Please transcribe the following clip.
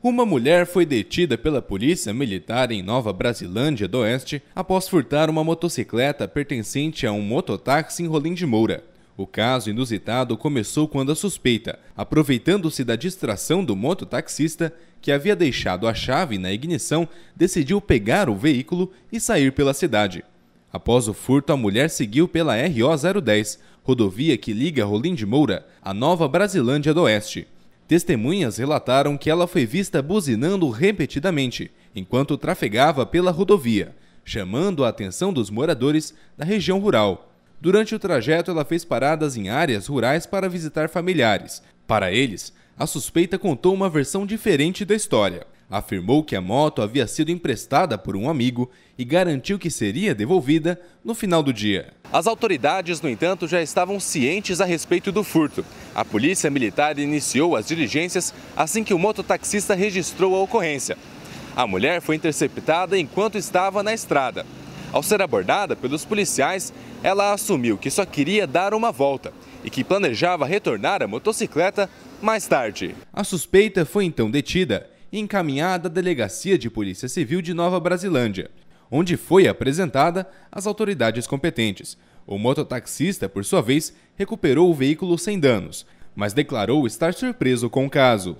Uma mulher foi detida pela polícia militar em Nova Brasilândia do Oeste após furtar uma motocicleta pertencente a um mototáxi em Rolim de Moura. O caso inusitado começou quando a suspeita, aproveitando-se da distração do mototaxista, que havia deixado a chave na ignição, decidiu pegar o veículo e sair pela cidade. Após o furto, a mulher seguiu pela RO 010, rodovia que liga Rolim de Moura à Nova Brasilândia do Oeste. Testemunhas relataram que ela foi vista buzinando repetidamente enquanto trafegava pela rodovia, chamando a atenção dos moradores da região rural. Durante o trajeto, ela fez paradas em áreas rurais para visitar familiares. Para eles, a suspeita contou uma versão diferente da história afirmou que a moto havia sido emprestada por um amigo e garantiu que seria devolvida no final do dia. As autoridades, no entanto, já estavam cientes a respeito do furto. A polícia militar iniciou as diligências assim que o mototaxista registrou a ocorrência. A mulher foi interceptada enquanto estava na estrada. Ao ser abordada pelos policiais, ela assumiu que só queria dar uma volta e que planejava retornar a motocicleta mais tarde. A suspeita foi então detida e encaminhada à Delegacia de Polícia Civil de Nova Brasilândia, onde foi apresentada às autoridades competentes. O mototaxista, por sua vez, recuperou o veículo sem danos, mas declarou estar surpreso com o caso.